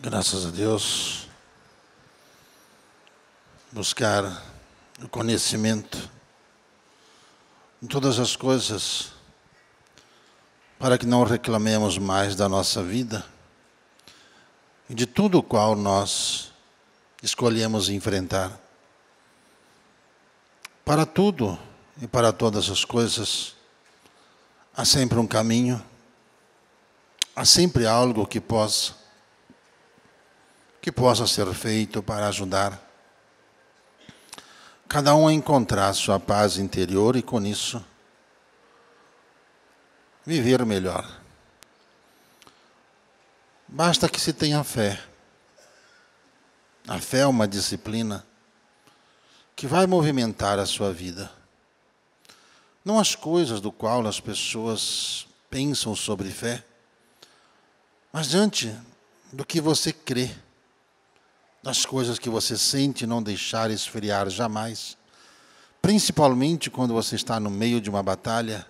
graças a Deus, buscar o conhecimento em todas as coisas, para que não reclamemos mais da nossa vida e de tudo o qual nós escolhemos enfrentar. Para tudo e para todas as coisas, há sempre um caminho, há sempre algo que possa que possa ser feito para ajudar cada um a encontrar sua paz interior e, com isso, viver melhor. Basta que se tenha fé. A fé é uma disciplina que vai movimentar a sua vida. Não as coisas do qual as pessoas pensam sobre fé, mas diante do que você crê das coisas que você sente, não deixar esfriar jamais, principalmente quando você está no meio de uma batalha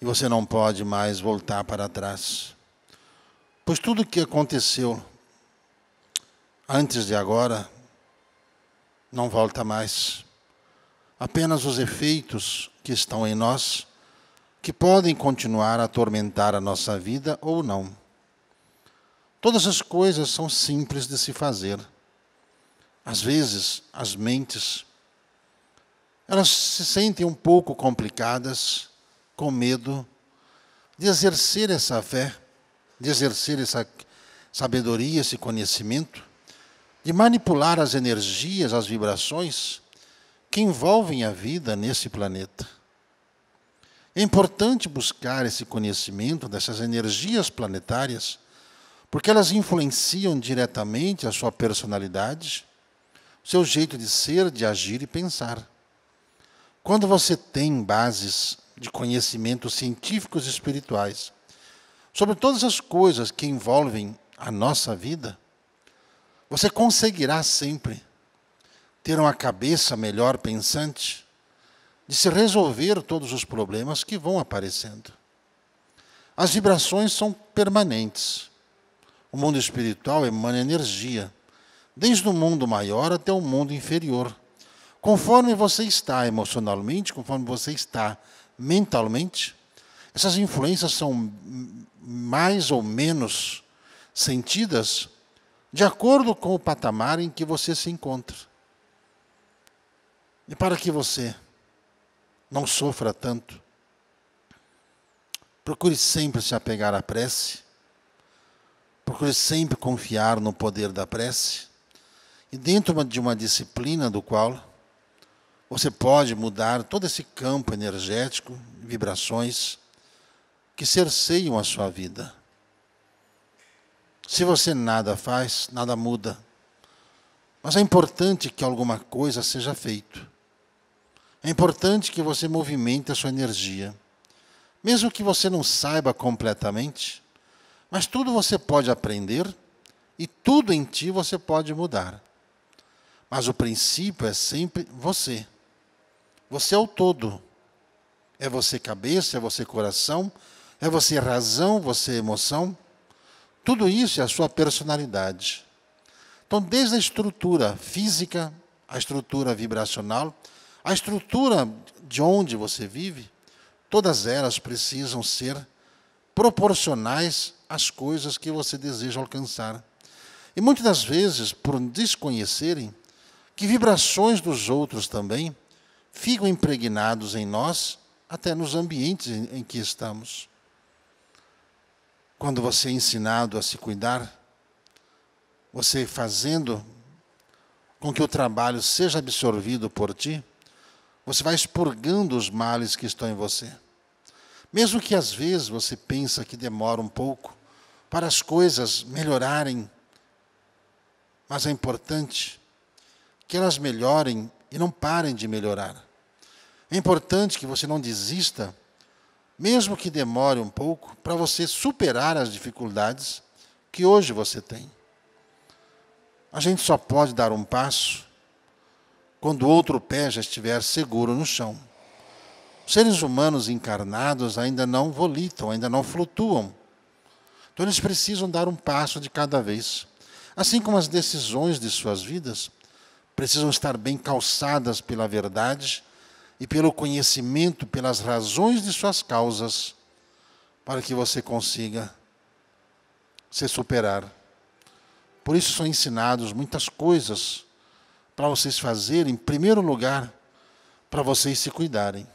e você não pode mais voltar para trás. Pois tudo o que aconteceu antes de agora não volta mais. Apenas os efeitos que estão em nós, que podem continuar a atormentar a nossa vida ou não. Todas as coisas são simples de se fazer. Às vezes, as mentes elas se sentem um pouco complicadas, com medo de exercer essa fé, de exercer essa sabedoria, esse conhecimento, de manipular as energias, as vibrações que envolvem a vida nesse planeta. É importante buscar esse conhecimento dessas energias planetárias porque elas influenciam diretamente a sua personalidade, o seu jeito de ser, de agir e pensar. Quando você tem bases de conhecimentos científicos e espirituais sobre todas as coisas que envolvem a nossa vida, você conseguirá sempre ter uma cabeça melhor pensante de se resolver todos os problemas que vão aparecendo. As vibrações são permanentes. O mundo espiritual emana energia, desde o mundo maior até o mundo inferior. Conforme você está emocionalmente, conforme você está mentalmente, essas influências são mais ou menos sentidas de acordo com o patamar em que você se encontra. E para que você não sofra tanto, procure sempre se apegar à prece procure sempre confiar no poder da prece e dentro de uma disciplina do qual você pode mudar todo esse campo energético, vibrações que cerceiam a sua vida. Se você nada faz, nada muda. Mas é importante que alguma coisa seja feito. É importante que você movimente a sua energia. Mesmo que você não saiba completamente, mas tudo você pode aprender e tudo em ti você pode mudar. Mas o princípio é sempre você. Você é o todo. É você cabeça, é você coração, é você razão, você emoção. Tudo isso é a sua personalidade. Então, desde a estrutura física, a estrutura vibracional, a estrutura de onde você vive, todas elas precisam ser proporcionais às coisas que você deseja alcançar. E muitas das vezes, por desconhecerem, que vibrações dos outros também ficam impregnados em nós, até nos ambientes em que estamos. Quando você é ensinado a se cuidar, você fazendo com que o trabalho seja absorvido por ti, você vai expurgando os males que estão em você. Mesmo que às vezes você pensa que demora um pouco para as coisas melhorarem, mas é importante que elas melhorem e não parem de melhorar. É importante que você não desista, mesmo que demore um pouco, para você superar as dificuldades que hoje você tem. A gente só pode dar um passo quando o outro pé já estiver seguro no chão seres humanos encarnados ainda não volitam, ainda não flutuam. Então eles precisam dar um passo de cada vez. Assim como as decisões de suas vidas precisam estar bem calçadas pela verdade e pelo conhecimento, pelas razões de suas causas, para que você consiga se superar. Por isso são ensinados muitas coisas para vocês fazerem, em primeiro lugar, para vocês se cuidarem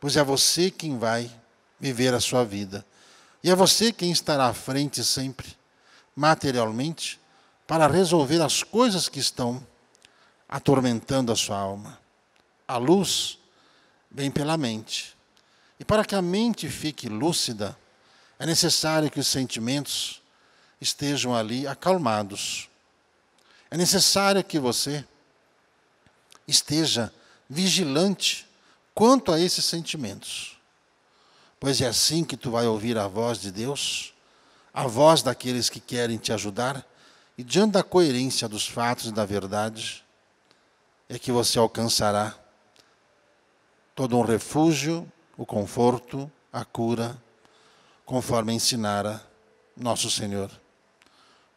pois é você quem vai viver a sua vida. E é você quem estará à frente sempre, materialmente, para resolver as coisas que estão atormentando a sua alma. A luz vem pela mente. E para que a mente fique lúcida, é necessário que os sentimentos estejam ali acalmados. É necessário que você esteja vigilante quanto a esses sentimentos. Pois é assim que tu vai ouvir a voz de Deus, a voz daqueles que querem te ajudar, e diante da coerência dos fatos e da verdade, é que você alcançará todo um refúgio, o conforto, a cura, conforme ensinara nosso Senhor.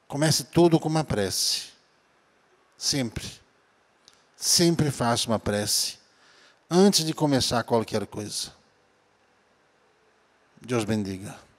Comece tudo com uma prece. Sempre. Sempre faça uma prece antes de começar qualquer coisa. Deus bendiga.